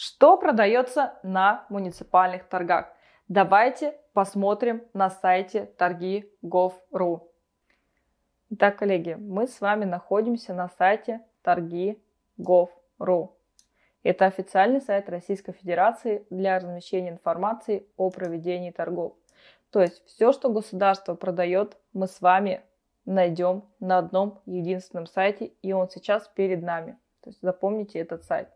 Что продается на муниципальных торгах? Давайте посмотрим на сайте торги.gov.ru. Итак, коллеги, мы с вами находимся на сайте торги.gov.ru. Это официальный сайт Российской Федерации для размещения информации о проведении торгов. То есть все, что государство продает, мы с вами найдем на одном единственном сайте, и он сейчас перед нами. То есть запомните этот сайт.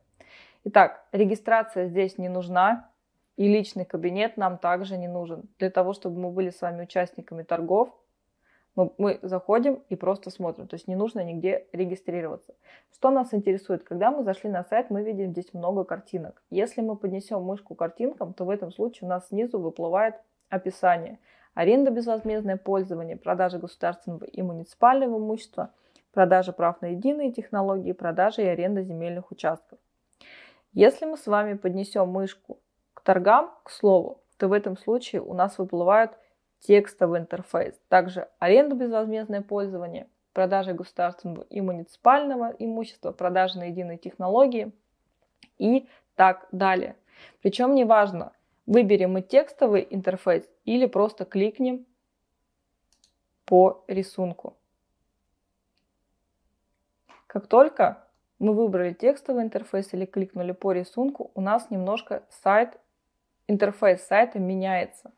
Итак, регистрация здесь не нужна, и личный кабинет нам также не нужен. Для того, чтобы мы были с вами участниками торгов, мы, мы заходим и просто смотрим. То есть не нужно нигде регистрироваться. Что нас интересует? Когда мы зашли на сайт, мы видим здесь много картинок. Если мы поднесем мышку к картинкам, то в этом случае у нас снизу выплывает описание. Аренда безвозмездное пользование, продажа государственного и муниципального имущества, продажа прав на единые технологии, продажа и аренда земельных участков. Если мы с вами поднесем мышку к торгам, к слову, то в этом случае у нас выплывают текстовый интерфейс, также аренда безвозмездное пользование, продажа государственного и муниципального имущества, продажа на единой технологии и так далее. Причем неважно, выберем мы текстовый интерфейс или просто кликнем по рисунку. Как только мы выбрали текстовый интерфейс или кликнули по рисунку, у нас немножко сайт, интерфейс сайта меняется.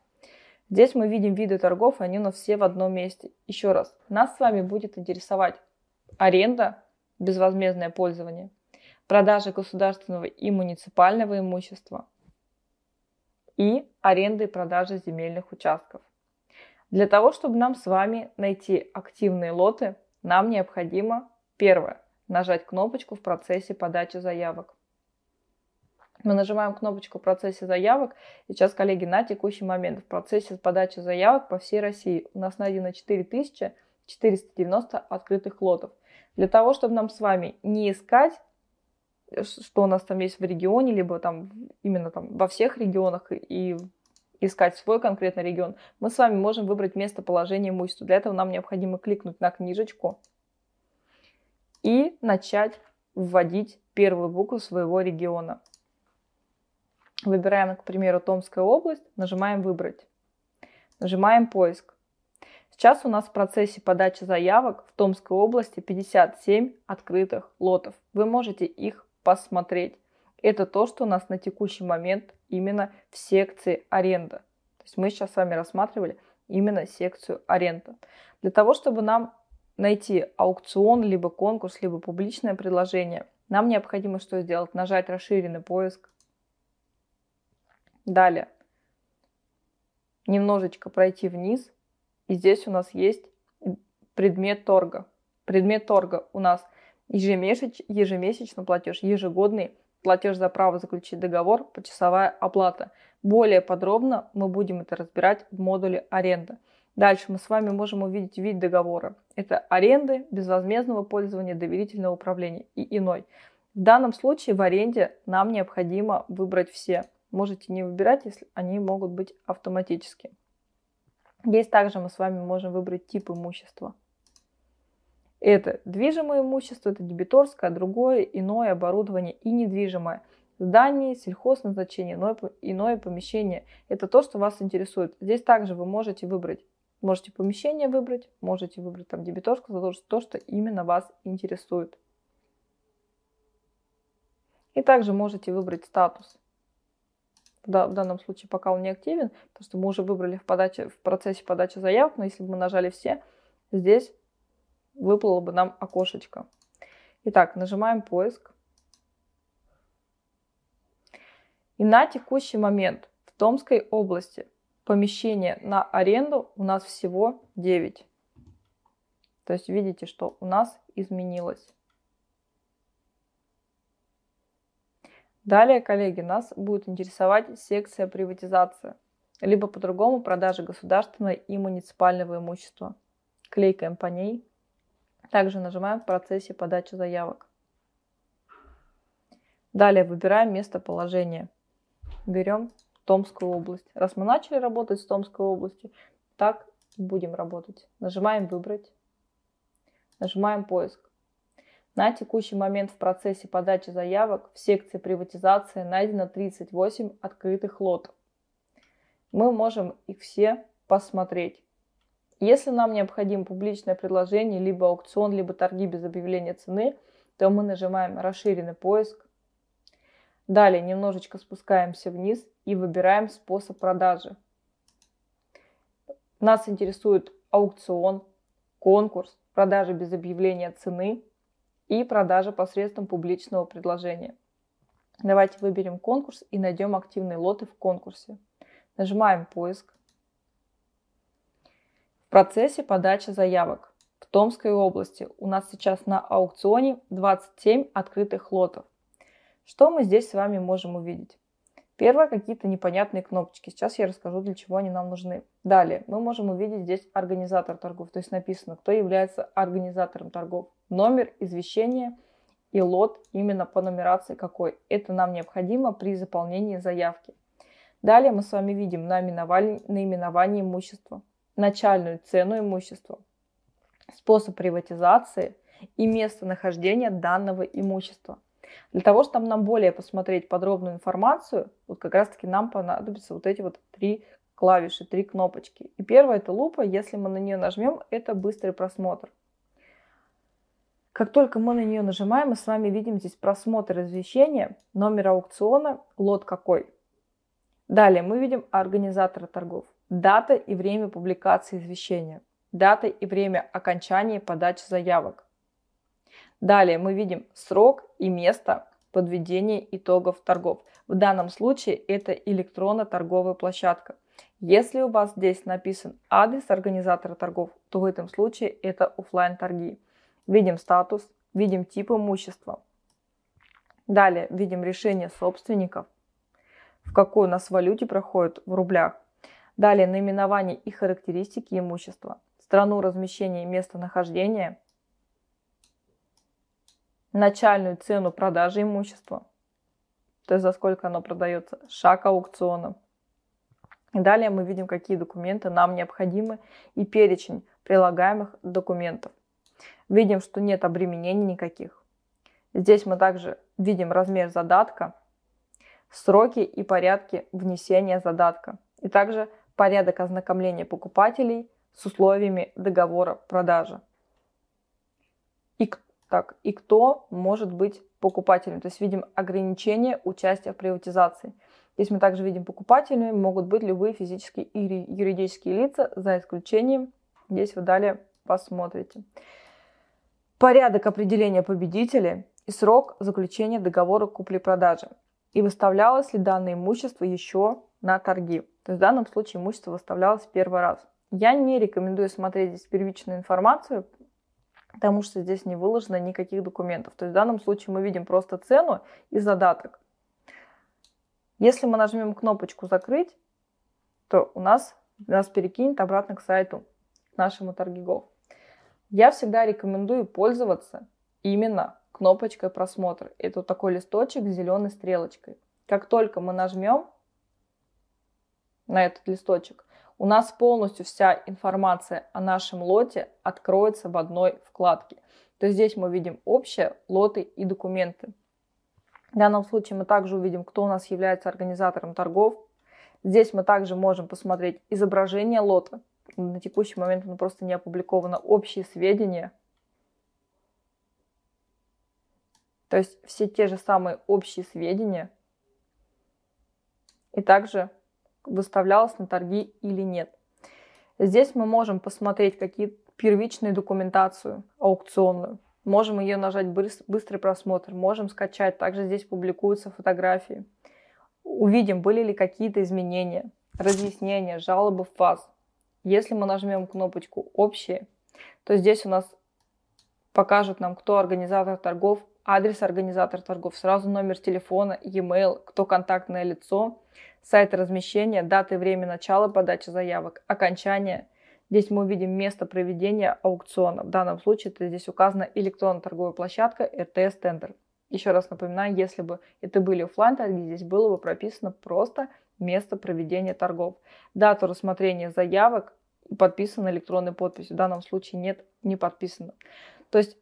Здесь мы видим виды торгов, они у нас все в одном месте. Еще раз, нас с вами будет интересовать аренда, безвозмездное пользование, продажа государственного и муниципального имущества и аренды и продажа земельных участков. Для того, чтобы нам с вами найти активные лоты, нам необходимо первое нажать кнопочку в процессе подачи заявок. Мы нажимаем кнопочку в процессе заявок. Сейчас, коллеги, на текущий момент в процессе подачи заявок по всей России у нас найдено 4490 открытых лотов. Для того, чтобы нам с вами не искать, э, что у нас там есть в регионе, либо там именно там во всех регионах и искать свой конкретный регион, мы с вами можем выбрать местоположение имущества. Для этого нам необходимо кликнуть на книжечку и начать вводить первую букву своего региона. Выбираем, к примеру, Томская область, нажимаем «Выбрать». Нажимаем «Поиск». Сейчас у нас в процессе подачи заявок в Томской области 57 открытых лотов. Вы можете их посмотреть. Это то, что у нас на текущий момент именно в секции аренда. То есть мы сейчас с вами рассматривали именно секцию аренда. Для того, чтобы нам найти аукцион, либо конкурс, либо публичное предложение, нам необходимо что сделать? Нажать расширенный поиск. Далее. Немножечко пройти вниз. И здесь у нас есть предмет торга. Предмет торга у нас ежемесяч, ежемесячный платеж, ежегодный платеж за право заключить договор, почасовая оплата. Более подробно мы будем это разбирать в модуле аренда. Дальше мы с вами можем увидеть вид договора. Это аренды, безвозмездного пользования, доверительного управления и иной. В данном случае в аренде нам необходимо выбрать все. Можете не выбирать, если они могут быть автоматически. Здесь также мы с вами можем выбрать тип имущества. Это движимое имущество, это дебиторское, другое, иное оборудование и недвижимое. Здание, сельхозназначение, иное, иное помещение. Это то, что вас интересует. Здесь также вы можете выбрать Можете помещение выбрать, можете выбрать там дебиторскую, за то, что именно вас интересует. И также можете выбрать статус. В данном случае пока он не активен, потому что мы уже выбрали в, подаче, в процессе подачи заявок, но если бы мы нажали «Все», здесь выплыло бы нам окошечко. Итак, нажимаем «Поиск». И на текущий момент в Томской области помещение на аренду у нас всего 9. То есть видите, что у нас изменилось. Далее, коллеги, нас будет интересовать секция приватизация, либо по-другому продажи государственного и муниципального имущества. Клейкаем по ней. Также нажимаем в процессе подачи заявок. Далее выбираем местоположение. Берем Томскую область. Раз мы начали работать с Томской областью, так будем работать. Нажимаем «Выбрать», нажимаем «Поиск». На текущий момент в процессе подачи заявок в секции приватизации найдено 38 открытых лотов. Мы можем их все посмотреть. Если нам необходимо публичное предложение, либо аукцион, либо торги без объявления цены, то мы нажимаем «Расширенный поиск». Далее немножечко спускаемся вниз и выбираем способ продажи. Нас интересует аукцион, конкурс, продажа без объявления цены и продажа посредством публичного предложения. Давайте выберем конкурс и найдем активные лоты в конкурсе. Нажимаем «Поиск». В процессе подача заявок. В Томской области у нас сейчас на аукционе 27 открытых лотов. Что мы здесь с вами можем увидеть? Первое, какие-то непонятные кнопочки. Сейчас я расскажу, для чего они нам нужны. Далее, мы можем увидеть здесь организатор торгов, то есть написано, кто является организатором торгов, номер извещения и лот именно по нумерации какой. Это нам необходимо при заполнении заявки. Далее мы с вами видим наименование, имущества, начальную цену имущества, способ приватизации и место нахождения данного имущества. Для того, чтобы нам более посмотреть подробную информацию, вот как раз-таки нам понадобятся вот эти вот три клавиши, три кнопочки. И первая это лупа, если мы на нее нажмем, это быстрый просмотр. Как только мы на нее нажимаем, мы с вами видим здесь просмотр извещения, номер аукциона, лот какой. Далее мы видим организатора торгов, дата и время публикации извещения, дата и время окончания подачи заявок, Далее мы видим срок и место подведения итогов торгов. В данном случае это электронно-торговая площадка. Если у вас здесь написан адрес организатора торгов, то в этом случае это офлайн торги. Видим статус, видим тип имущества. Далее видим решение собственников, в какой у нас валюте проходит в рублях. Далее наименование и характеристики имущества, страну размещения и местонахождения, начальную цену продажи имущества, то есть за сколько оно продается, шаг аукциона. И далее мы видим, какие документы нам необходимы и перечень прилагаемых документов. Видим, что нет обременений никаких. Здесь мы также видим размер задатка, сроки и порядки внесения задатка, и также порядок ознакомления покупателей с условиями договора продажи так, и кто может быть покупателем. То есть видим ограничение участия в приватизации. Здесь мы также видим покупателями могут быть любые физические и юридические лица, за исключением, здесь вы далее посмотрите. Порядок определения победителя и срок заключения договора купли-продажи. И выставлялось ли данное имущество еще на торги. То есть в данном случае имущество выставлялось первый раз. Я не рекомендую смотреть здесь первичную информацию, потому что здесь не выложено никаких документов. То есть в данном случае мы видим просто цену и задаток. Если мы нажмем кнопочку «Закрыть», то у нас нас перекинет обратно к сайту, к нашему торгигов. Я всегда рекомендую пользоваться именно кнопочкой просмотра. Это вот такой листочек с зеленой стрелочкой. Как только мы нажмем на этот листочек, у нас полностью вся информация о нашем лоте откроется в одной вкладке. То есть здесь мы видим общие лоты и документы. В данном случае мы также увидим, кто у нас является организатором торгов. Здесь мы также можем посмотреть изображение лота. На текущий момент оно просто не опубликовано. Общие сведения. То есть все те же самые общие сведения. И также выставлялась на торги или нет. Здесь мы можем посмотреть какие первичную документацию аукционную. Можем ее нажать быстрый просмотр, можем скачать. Также здесь публикуются фотографии. Увидим, были ли какие-то изменения, разъяснения, жалобы в ФАС. Если мы нажмем кнопочку «Общие», то здесь у нас покажут нам, кто организатор торгов адрес организатора торгов, сразу номер телефона, e-mail, кто контактное лицо, сайт размещения, даты и время начала подачи заявок, окончания. Здесь мы увидим место проведения аукциона. В данном случае это здесь указана электронная торговая площадка RTS Tender. Еще раз напоминаю, если бы это были офлайн торги, здесь было бы прописано просто место проведения торгов. Дату рассмотрения заявок подписано электронной подписью. В данном случае нет, не подписано. То есть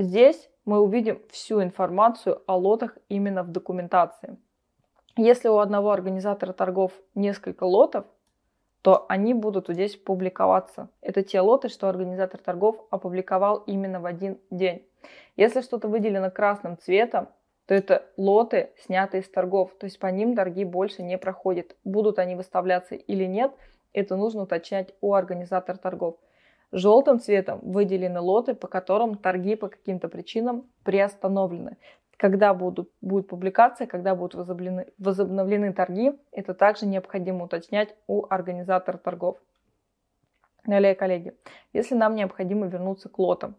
Здесь мы увидим всю информацию о лотах именно в документации. Если у одного организатора торгов несколько лотов, то они будут здесь публиковаться. Это те лоты, что организатор торгов опубликовал именно в один день. Если что-то выделено красным цветом, то это лоты, снятые с торгов. То есть по ним торги больше не проходят. Будут они выставляться или нет, это нужно уточнять у организатора торгов. Желтым цветом выделены лоты, по которым торги по каким-то причинам приостановлены. Когда будут, будет публикация, когда будут возобновлены, возобновлены торги, это также необходимо уточнять у организатора торгов. Далее, коллеги, если нам необходимо вернуться к лотам,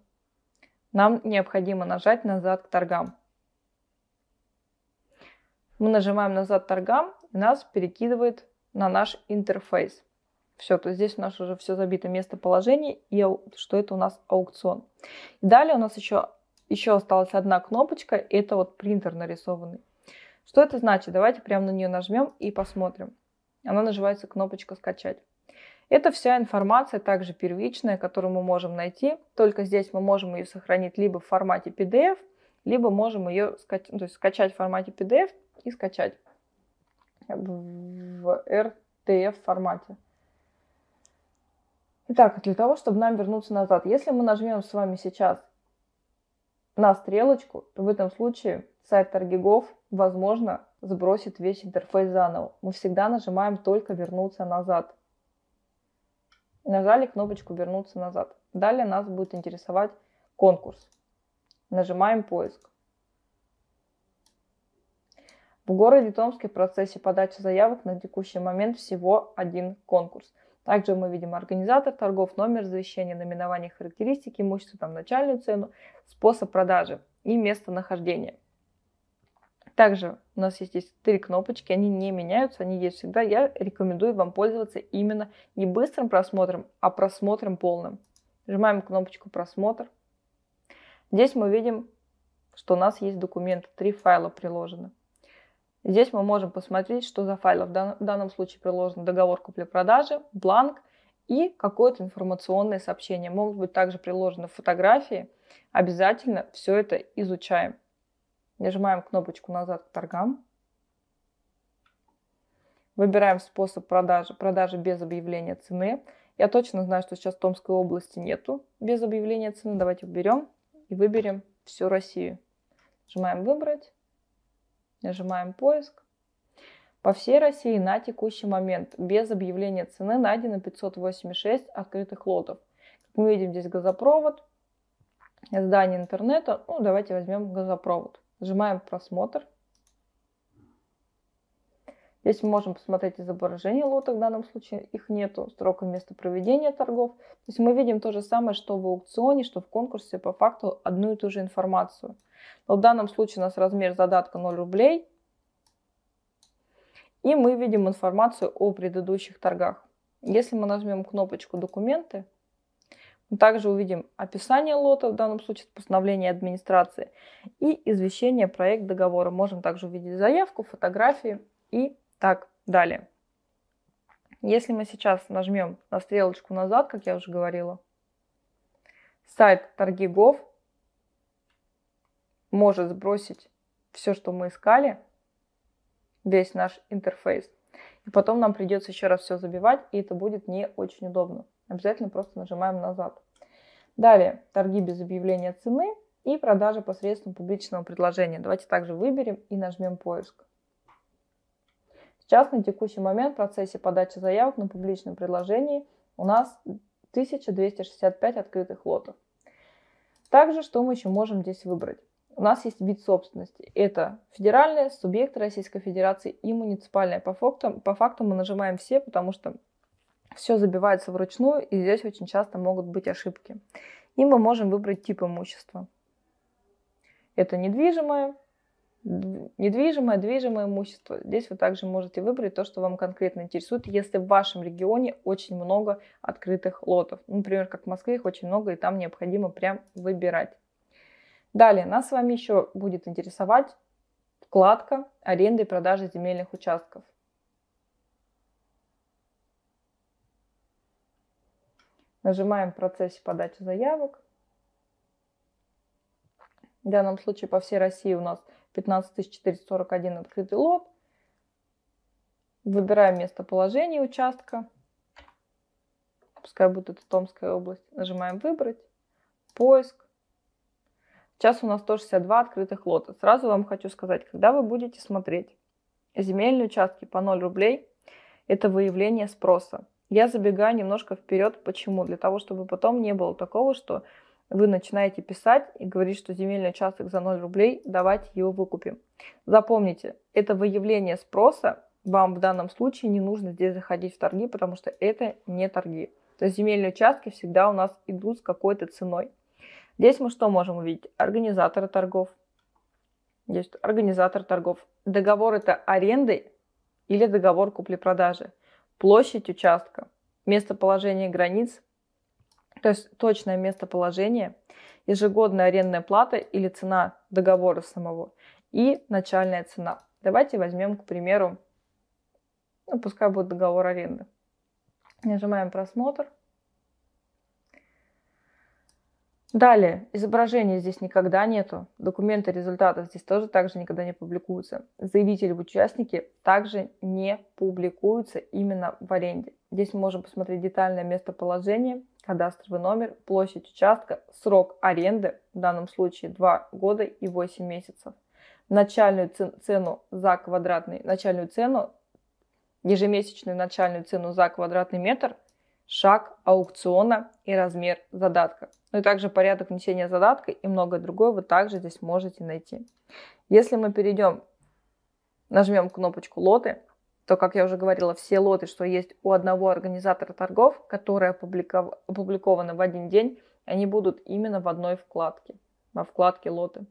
нам необходимо нажать назад к торгам. Мы нажимаем назад к торгам, и нас перекидывает на наш интерфейс. Все, то здесь у нас уже все забито местоположение и что это у нас аукцион. далее у нас еще, еще осталась одна кнопочка, это вот принтер нарисованный. Что это значит? Давайте прямо на нее нажмем и посмотрим. Она называется кнопочка «Скачать». Это вся информация, также первичная, которую мы можем найти. Только здесь мы можем ее сохранить либо в формате PDF, либо можем ее скач... то есть скачать в формате PDF и скачать в RTF формате. Итак, а для того, чтобы нам вернуться назад, если мы нажмем с вами сейчас на стрелочку, то в этом случае сайт Таргигов, возможно, сбросит весь интерфейс заново. Мы всегда нажимаем только «Вернуться назад». Нажали кнопочку «Вернуться назад». Далее нас будет интересовать конкурс. Нажимаем «Поиск». В городе Томске в процессе подачи заявок на текущий момент всего один конкурс – также мы видим организатор торгов, номер завещания, наименование характеристики имущества, там, начальную цену, способ продажи и местонахождение. Также у нас есть здесь три кнопочки, они не меняются, они есть всегда. Я рекомендую вам пользоваться именно не быстрым просмотром, а просмотром полным. Нажимаем кнопочку «Просмотр». Здесь мы видим, что у нас есть документы, три файла приложены. Здесь мы можем посмотреть, что за файл. В, данном случае приложен договор купли-продажи, бланк и какое-то информационное сообщение. Могут быть также приложены фотографии. Обязательно все это изучаем. Нажимаем кнопочку «Назад к торгам». Выбираем способ продажи, продажи без объявления цены. Я точно знаю, что сейчас в Томской области нету без объявления цены. Давайте уберем и выберем всю Россию. Нажимаем «Выбрать». Нажимаем поиск. По всей России на текущий момент без объявления цены найдено 586 открытых лотов. Как мы видим, здесь газопровод, здание интернета. Ну, давайте возьмем газопровод. Нажимаем просмотр. Здесь мы можем посмотреть изображение лоток, в данном случае их нету, строка места проведения торгов. То есть мы видим то же самое, что в аукционе, что в конкурсе, по факту одну и ту же информацию – но в данном случае у нас размер задатка 0 рублей. И мы видим информацию о предыдущих торгах. Если мы нажмем кнопочку «Документы», мы также увидим описание лота, в данном случае это постановление администрации, и извещение проект договора. Можем также увидеть заявку, фотографии и так далее. Если мы сейчас нажмем на стрелочку назад, как я уже говорила, сайт торги.gov, может сбросить все, что мы искали, весь наш интерфейс. И потом нам придется еще раз все забивать, и это будет не очень удобно. Обязательно просто нажимаем назад. Далее, торги без объявления цены и продажи посредством публичного предложения. Давайте также выберем и нажмем поиск. Сейчас на текущий момент в процессе подачи заявок на публичном предложении у нас 1265 открытых лотов. Также, что мы еще можем здесь выбрать? у нас есть вид собственности. Это федеральные субъекты Российской Федерации и муниципальные. По факту, по факту мы нажимаем все, потому что все забивается вручную, и здесь очень часто могут быть ошибки. И мы можем выбрать тип имущества. Это недвижимое, недвижимое, движимое имущество. Здесь вы также можете выбрать то, что вам конкретно интересует, если в вашем регионе очень много открытых лотов. Например, как в Москве их очень много, и там необходимо прям выбирать. Далее, нас с вами еще будет интересовать вкладка аренды и продажи земельных участков. Нажимаем в процессе подачи заявок. В данном случае по всей России у нас 15 441 открытый лот. Выбираем местоположение участка. Пускай будет это Томская область. Нажимаем «Выбрать», «Поиск», Сейчас у нас 162 открытых лота. Сразу вам хочу сказать, когда вы будете смотреть земельные участки по 0 рублей, это выявление спроса. Я забегаю немножко вперед. Почему? Для того, чтобы потом не было такого, что вы начинаете писать и говорить, что земельный участок за 0 рублей, давайте его выкупим. Запомните, это выявление спроса, вам в данном случае не нужно здесь заходить в торги, потому что это не торги. То есть земельные участки всегда у нас идут с какой-то ценой. Здесь мы что можем увидеть? Организаторы торгов. Здесь организатор торгов. Договор это аренды или договор купли-продажи. Площадь участка, местоположение границ, то есть точное местоположение, ежегодная арендная плата или цена договора самого и начальная цена. Давайте возьмем, к примеру, ну, пускай будет договор аренды. Нажимаем просмотр. Далее, изображения здесь никогда нету, документы результатов здесь тоже также никогда не публикуются. Заявители в участники также не публикуются именно в аренде. Здесь мы можем посмотреть детальное местоположение, кадастровый номер, площадь участка, срок аренды, в данном случае 2 года и 8 месяцев. Начальную цену за квадратный, начальную цену, ежемесячную начальную цену за квадратный метр – шаг аукциона и размер задатка. Ну и также порядок внесения задатка и многое другое вы также здесь можете найти. Если мы перейдем, нажмем кнопочку «Лоты», то, как я уже говорила, все лоты, что есть у одного организатора торгов, которые опубликованы в один день, они будут именно в одной вкладке, на вкладке лоты.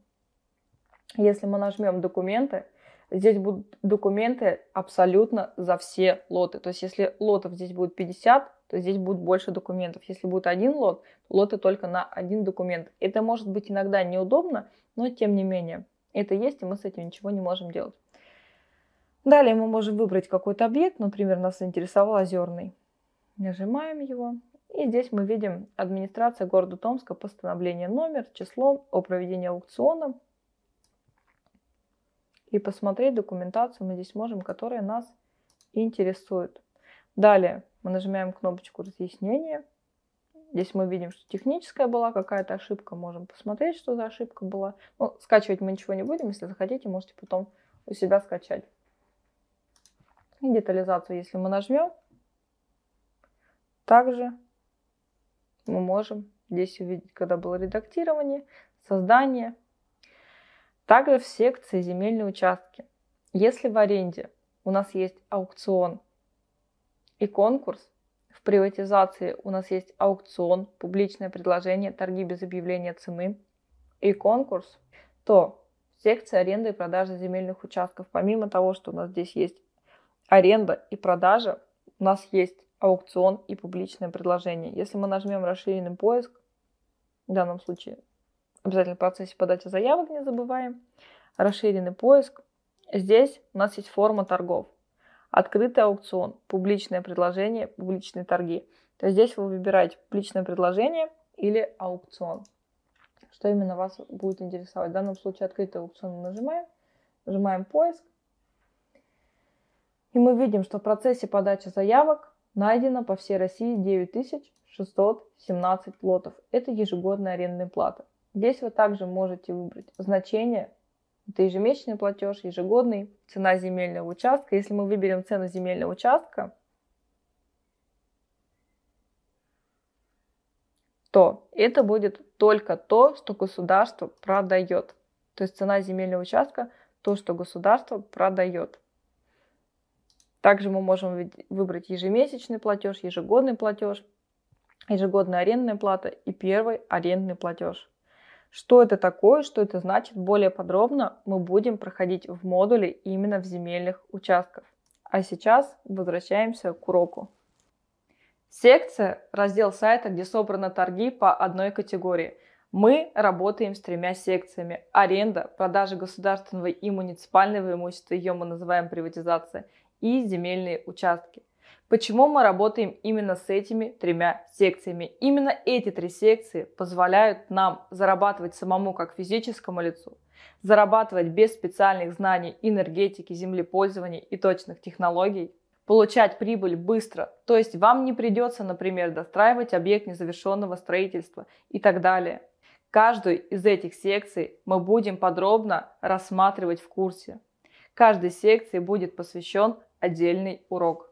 Если мы нажмем «Документы», здесь будут документы абсолютно за все лоты. То есть если лотов здесь будет 50, то здесь будет больше документов. Если будет один лот, лоты только на один документ. Это может быть иногда неудобно, но тем не менее, это есть, и мы с этим ничего не можем делать. Далее мы можем выбрать какой-то объект, например, нас интересовал озерный. Нажимаем его, и здесь мы видим администрация города Томска, постановление номер, число о проведении аукциона. И посмотреть документацию мы здесь можем, которая нас интересует. Далее мы нажимаем кнопочку разъяснения. Здесь мы видим, что техническая была какая-то ошибка. Можем посмотреть, что за ошибка была. Ну, скачивать мы ничего не будем. Если захотите, можете потом у себя скачать. И детализацию, если мы нажмем, также мы можем здесь увидеть, когда было редактирование, создание. Также в секции земельные участки. Если в аренде у нас есть аукцион и конкурс. В приватизации у нас есть аукцион, публичное предложение, торги без объявления цены и конкурс, то в секции аренды и продажи земельных участков, помимо того, что у нас здесь есть аренда и продажа, у нас есть аукцион и публичное предложение. Если мы нажмем расширенный поиск, в данном случае обязательно в процессе подачи заявок не забываем, расширенный поиск, здесь у нас есть форма торгов. Открытый аукцион, публичное предложение, публичные торги. То есть здесь вы выбираете публичное предложение или аукцион. Что именно вас будет интересовать? В данном случае открытый аукцион нажимаем, нажимаем поиск. И мы видим, что в процессе подачи заявок найдено по всей России 9617 лотов. Это ежегодная арендная плата. Здесь вы также можете выбрать значение это ежемесячный платеж, ежегодный, цена земельного участка. Если мы выберем цену земельного участка, то это будет только то, что государство продает. То есть цена земельного участка – то, что государство продает. Также мы можем выбрать ежемесячный платеж, ежегодный платеж, ежегодная арендная плата и первый арендный платеж. Что это такое, что это значит, более подробно мы будем проходить в модуле именно в земельных участках. А сейчас возвращаемся к уроку. Секция – раздел сайта, где собраны торги по одной категории. Мы работаем с тремя секциями – аренда, продажа государственного и муниципального имущества, ее мы называем приватизация, и земельные участки. Почему мы работаем именно с этими тремя секциями? Именно эти три секции позволяют нам зарабатывать самому как физическому лицу, зарабатывать без специальных знаний энергетики, землепользования и точных технологий, получать прибыль быстро, то есть вам не придется, например, достраивать объект незавершенного строительства и так далее. Каждую из этих секций мы будем подробно рассматривать в курсе. Каждой секции будет посвящен отдельный урок.